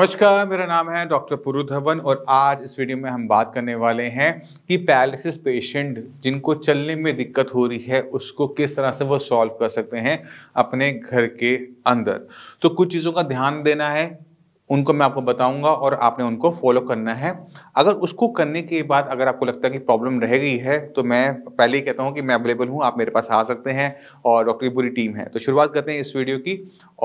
नमस्कार मेरा नाम है डॉक्टर पुरु धवन और आज इस वीडियो में हम बात करने वाले हैं कि पैरालिसिस पेशेंट जिनको चलने में दिक्कत हो रही है उसको किस तरह से वो सॉल्व कर सकते हैं अपने घर के अंदर तो कुछ चीज़ों का ध्यान देना है उनको मैं आपको बताऊंगा और आपने उनको फॉलो करना है अगर उसको करने के बाद अगर आपको लगता है कि प्रॉब्लम रह गई है तो मैं पहले ही कहता हूँ कि मैं अवेलेबल हूँ आप मेरे पास आ सकते हैं और डॉक्टर की पूरी टीम है तो शुरुआत करते हैं इस वीडियो की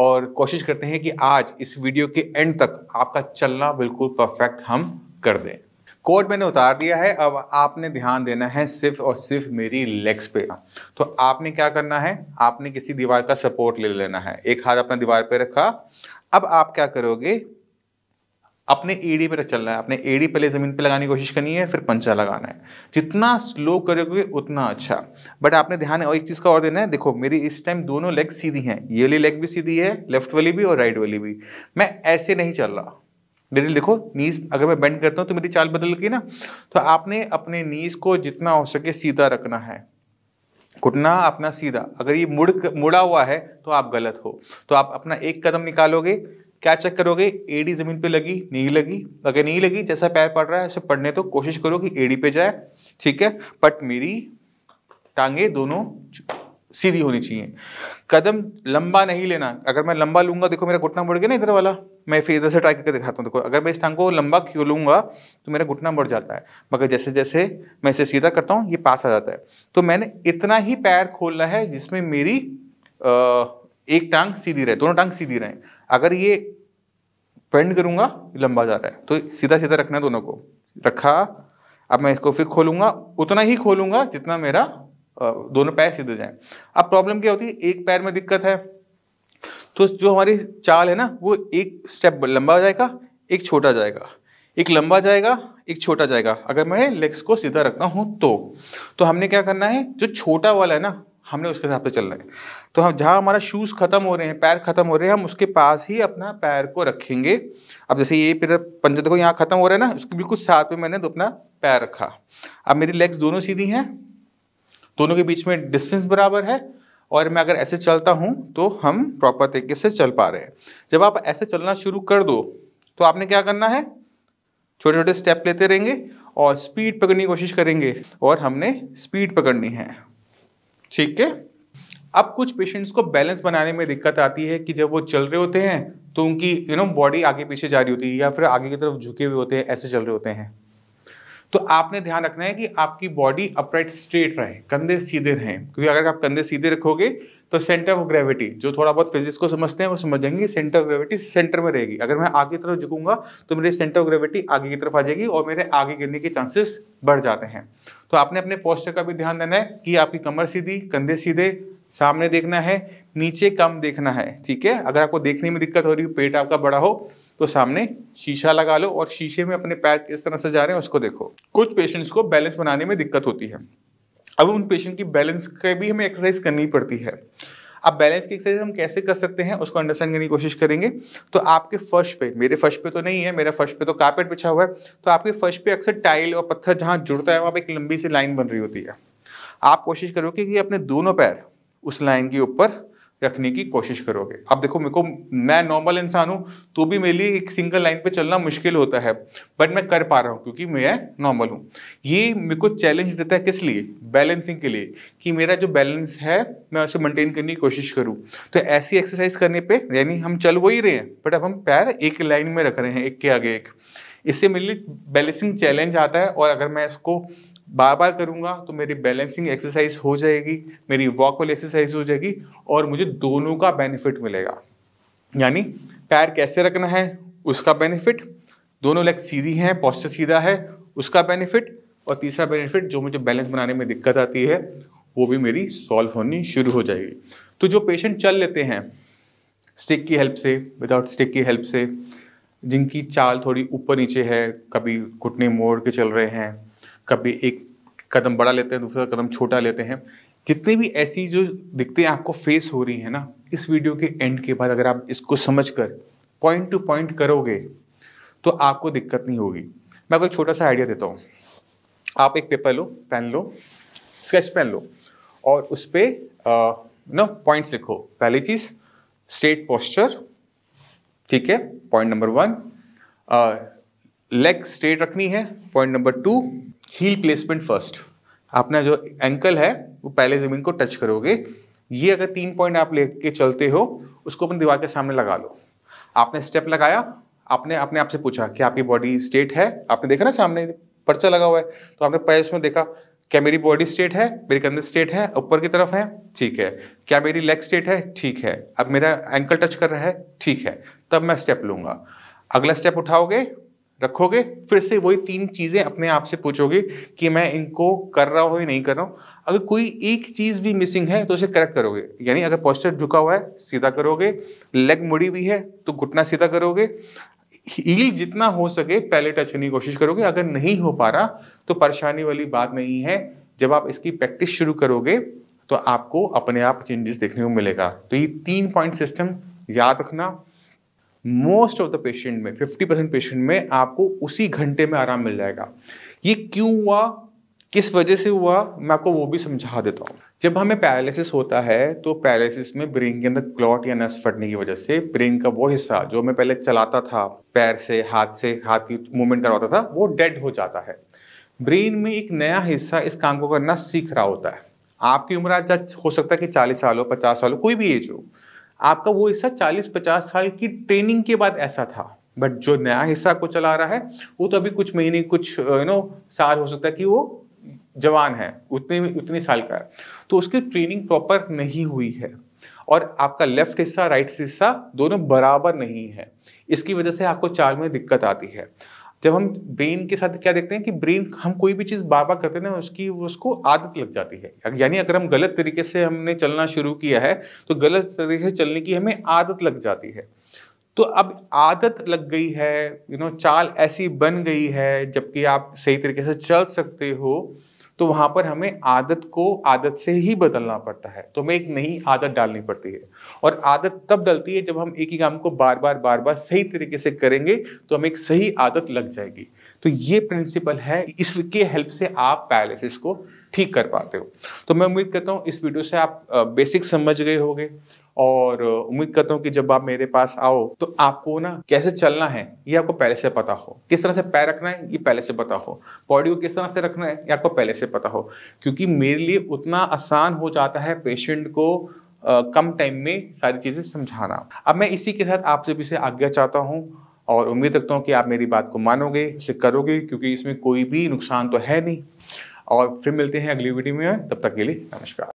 और कोशिश करते हैं कि आज इस वीडियो के एंड तक आपका चलना बिल्कुल परफेक्ट हम कर दें कोड मैंने उतार दिया है अब आपने ध्यान देना है सिर्फ और सिर्फ मेरी लेग्स पे तो आपने क्या करना है आपने किसी दीवार का सपोर्ट ले लेना है एक हाथ अपना दीवार पे रखा अब आप क्या करोगे अपने एडी पर चलना है अपने एडी पहले ज़मीन पे लगाने की कोशिश करनी है फिर पंचा लगाना है जितना स्लो करोगे उतना अच्छा बट आपने ध्यान और एक चीज़ का और देना है देखो मेरी इस टाइम दोनों लेग सीधी हैं ये वाली लेग भी सीधी है लेफ्ट वाली भी और राइट वाली भी मैं ऐसे नहीं चल रहा मेरे देखो नीज अगर मैं बेंड करता हूँ तो मेरी चाल बदल गई ना तो आपने अपने नीज को जितना हो सके सीधा रखना है घुटना अपना सीधा अगर ये मुड़ मुड़ा हुआ है तो आप गलत हो तो आप अपना एक कदम निकालोगे क्या चेक करोगे एडी जमीन पे लगी नहीं लगी अगर नहीं लगी जैसा पैर पड़ रहा है उसे पढ़ने तो कोशिश करो कि एडी पे जाए ठीक है बट मेरी टांगे दोनों सीधी होनी चाहिए कदम लंबा नहीं लेना अगर मैं लंबा लूंगा देखो मेरा घुटना बढ़ गया ना इधर वाला मैं फिर इधर से ट्राई करके दिखाता हूँ देखो अगर मैं इस टांग को लंबा क्यों लूंगा तो मेरा घुटना बढ़ जाता है मगर जैसे जैसे मैं इसे सीधा करता हूँ ये पास आ जाता है तो मैंने इतना ही पैर खोलना है जिसमें मेरी एक टांग सीधी रहे दोनों टांग सीधी रहे अगर ये पेंड करूंगा लंबा जा रहा है तो सीधा सीधा रखना है दोनों को रखा अब मैं इसको फिर खोलूंगा उतना ही खोलूंगा जितना मेरा दोनों पैर सीधे जाए अब प्रॉब्लम क्या होती है एक पैर में दिक्कत है तो जो हमारी चाल है ना वो एक स्टेप लंबा जाएगा एक छोटा जाएगा एक लंबा जाएगा एक छोटा जाएगा अगर मैं लेग्स को सीधा रखता हूँ तो तो हमने क्या करना है जो छोटा वाला है ना हमने उसके हिसाब से चलना है तो हम जहाँ हमारा शूज़ ख़त्म हो रहे हैं पैर ख़त्म हो रहे हैं हम उसके पास ही अपना पैर को रखेंगे अब जैसे ये पैर पंजे देखो यहाँ ख़त्म हो रहा है ना उसके बिल्कुल साथ में मैंने अपना पैर रखा अब मेरी लेग्स दोनों सीधी हैं दोनों के बीच में डिस्टेंस बराबर है और मैं अगर ऐसे चलता हूँ तो हम प्रॉपर तरीके से चल पा रहे हैं जब आप ऐसे चलना शुरू कर दो तो आपने क्या करना है छोटे छोटे स्टेप लेते रहेंगे और स्पीड पकड़ने की कोशिश करेंगे और हमने स्पीड पकड़नी है ठीक है अब कुछ पेशेंट्स को बैलेंस बनाने में दिक्कत आती है कि जब वो चल रहे होते हैं तो उनकी यू नो बॉडी आगे पीछे जा रही होती है या फिर आगे की तरफ झुके हुए होते हैं ऐसे चल रहे होते हैं तो आपने ध्यान रखना है कि आपकी बॉडी अपराइट स्ट्रेट रहे कंधे सीधे रहें क्योंकि अगर आप कंधे सीधे रखोगे तो सेंटर ऑफ ग्रेविटी जो थोड़ा बहुत फिजिक्स को समझते हैं वो समझ जाएंगे सेंटर ऑफ ग्रेविटी सेंटर में रहेगी अगर मैं आगे की तरफ झुकूंगा तो मेरे सेंटर ऑफ ग्रेविटी आगे की तरफ आ जाएगी और मेरे आगे गिरने के चांसेस बढ़ जाते हैं तो आपने अपने पोस्टर का भी ध्यान देना है कि आपकी कमर सीधी कंधे सीधे सामने देखना है नीचे कम देखना है ठीक है अगर आपको देखने में दिक्कत हो रही हो पेट आपका बड़ा हो तो सामने शीशा लगा लो और शीशे में अपने पैर किस तरह से जा रहे हैं उसको देखो कुछ पेशेंट्स को बैलेंस बनाने में दिक्कत होती है अब उन पेशेंट की बैलेंस का भी हमें एक्सरसाइज करनी पड़ती है अब बैलेंस की एक्सरसाइज हम कैसे कर सकते हैं उसको अंडरस्टैंड करने की कोशिश करेंगे तो आपके फर्श पे मेरे फर्श पे तो नहीं है मेरा फर्श पे तो कार्पेट बिछा हुआ है तो आपके फर्श पे अक्सर टाइल और पत्थर जहाँ जुड़ता है वहाँ पर एक लंबी सी लाइन बन रही होती है आप कोशिश करोगे कि अपने दोनों पैर उस लाइन के ऊपर रखने की कोशिश करोगे अब देखो मेरे को मैं नॉर्मल इंसान हूँ तो भी मेरे लिए एक सिंगल लाइन पे चलना मुश्किल होता है बट मैं कर पा रहा हूँ क्योंकि मैं नॉर्मल हूँ ये मेरे को चैलेंज देता है किस लिए बैलेंसिंग के लिए कि मेरा जो बैलेंस है मैं उसे मेंटेन करने की कोशिश करूँ तो ऐसी एक्सरसाइज करने पर यानी हम चल वो ही रहे हैं बट अब हम पैर एक लाइन में रख रहे हैं एक के आगे एक इससे मेरे लिए बैलेंसिंग चैलेंज आता है और अगर मैं इसको बार बार करूँगा तो मेरी बैलेंसिंग एक्सरसाइज हो जाएगी मेरी वॉक वाली एक्सरसाइज हो जाएगी और मुझे दोनों का बेनिफिट मिलेगा यानी पैर कैसे रखना है उसका बेनिफिट दोनों लेग सीधी हैं पॉस्टर सीधा है उसका बेनिफिट और तीसरा बेनिफिट जो मुझे बैलेंस बनाने में दिक्कत आती है वो भी मेरी सॉल्व होनी शुरू हो जाएगी तो जो पेशेंट चल लेते हैं स्टिक की हेल्प से विदाउट स्टिक की हेल्प से जिनकी चाल थोड़ी ऊपर नीचे है कभी घुटने मोड़ के चल रहे हैं कभी एक कदम बड़ा लेते हैं दूसरा कदम छोटा लेते हैं जितनी भी ऐसी जो दिक्कतें आपको फेस हो रही हैं ना इस वीडियो के एंड के बाद अगर आप इसको समझ कर पॉइंट टू पॉइंट करोगे तो आपको दिक्कत नहीं होगी मैं आपको एक छोटा सा आइडिया देता हूँ आप एक पेपर लो पेन लो स्केच पेन लो और उस पर ना पॉइंट्स लिखो पहली चीज़ स्ट्रेट पोस्चर ठीक है point number one leg straight रखनी है point number two heel placement first अपना जो एंकल है वो पहले ज़मीन को टच करोगे ये अगर तीन पॉइंट आप लेके चलते हो उसको अपनी दीवार के सामने लगा लो आपने स्टेप लगाया आपने अपने आपसे पूछा कि आपकी बॉडी स्टेट है आपने देखा ना सामने पर्चा लगा हुआ है तो आपने पैर में देखा क्या मेरी बॉडी स्टेट है मेरे कंधे स्टेट है ऊपर की तरफ है ठीक है क्या मेरी लेग स्टेट है ठीक है अब मेरा एंकल टच कर रहा है ठीक है तब मैं स्टेप लूंगा अगला स्टेप उठाओगे रखोगे फिर से वही तीन चीजें अपने आप से पूछोगे कि मैं इनको कर रहा हूँ या नहीं कर रहा हूँ अगर कोई एक चीज भी मिसिंग है तो उसे करेक्ट करोगे यानी अगर पॉस्चर झुका हुआ है सीधा करोगे लेग मुड़ी हुई है तो घुटना सीधा करोगे हील जितना हो सके पहले टच करने की कोशिश करोगे अगर नहीं हो पा रहा तो परेशानी वाली बात नहीं है जब आप इसकी प्रैक्टिस शुरू करोगे तो आपको अपने आप चेंजेस देखने को मिलेगा तो ये तीन पॉइंट सिस्टम याद रखना मोस्ट ऑफ द पेशेंट में 50 परसेंट पेशेंट में आपको उसी घंटे में आराम मिल जाएगा ये क्यों हुआ किस वजह से हुआ मैं आपको वो भी समझा देता हूँ जब हमें पैरालिसिस होता है तो पैरालिसिस में ब्रेन के अंदर क्लॉट या नस फटने की वजह से ब्रेन का वो हिस्सा जो मैं पहले चलाता था पैर से हाथ से हाथ की मूवमेंट करवाता था वो डेड हो जाता है ब्रेन में एक नया हिस्सा इस काम को करना सीख रहा होता है आपकी उम्र आज हो सकता है कि चालीस साल हो पचास साल हो कोई भी एज हो आपका वो हिस्सा 40-50 साल की ट्रेनिंग के बाद ऐसा था बट जो नया हिस्सा को चला रहा है वो तो अभी कुछ महीने कुछ यू uh, नो साल हो सकता है कि वो जवान है उतने उतने साल का है तो उसकी ट्रेनिंग प्रॉपर नहीं हुई है और आपका लेफ्ट हिस्सा राइट हिस्सा दोनों बराबर नहीं है इसकी वजह से आपको चाल में दिक्कत आती है जब हम ब्रेन के साथ क्या देखते हैं कि ब्रेन हम कोई भी चीज़ बार बार करते हैं ना उसकी उसको आदत लग जाती है यानी अगर हम गलत तरीके से हमने चलना शुरू किया है तो गलत तरीके से चलने की हमें आदत लग जाती है तो अब आदत लग गई है यू नो चाल ऐसी बन गई है जबकि आप सही तरीके से चल सकते हो तो वहां पर हमें आदत को आदत से ही बदलना पड़ता है तो हमें एक नई आदत डालनी पड़ती है और आदत तब डलती है जब हम एक ही काम को बार बार बार बार सही तरीके से करेंगे तो हमें एक सही आदत लग जाएगी तो ये प्रिंसिपल है इसके हेल्प से आप पैरालिसिस को ठीक कर पाते हो तो मैं उम्मीद करता हूँ इस वीडियो से आप बेसिक समझ गए होंगे और उम्मीद करता हूँ कि जब आप मेरे पास आओ तो आपको ना कैसे चलना है ये आपको पहले से पता हो किस तरह से पैर रखना है ये पहले से पता हो बॉडी को किस तरह से रखना है ये आपको पहले से पता हो क्योंकि मेरे लिए उतना आसान हो जाता है पेशेंट को कम टाइम में सारी चीज़ें समझाना अब मैं इसी के साथ आपसे भी से आज्ञा चाहता हूँ और उम्मीद रखता हूँ कि आप मेरी बात को मानोगे उसे करोगे क्योंकि इसमें कोई भी नुकसान तो है नहीं और फिर मिलते हैं अगली वीडियो में तब तक के लिए नमस्कार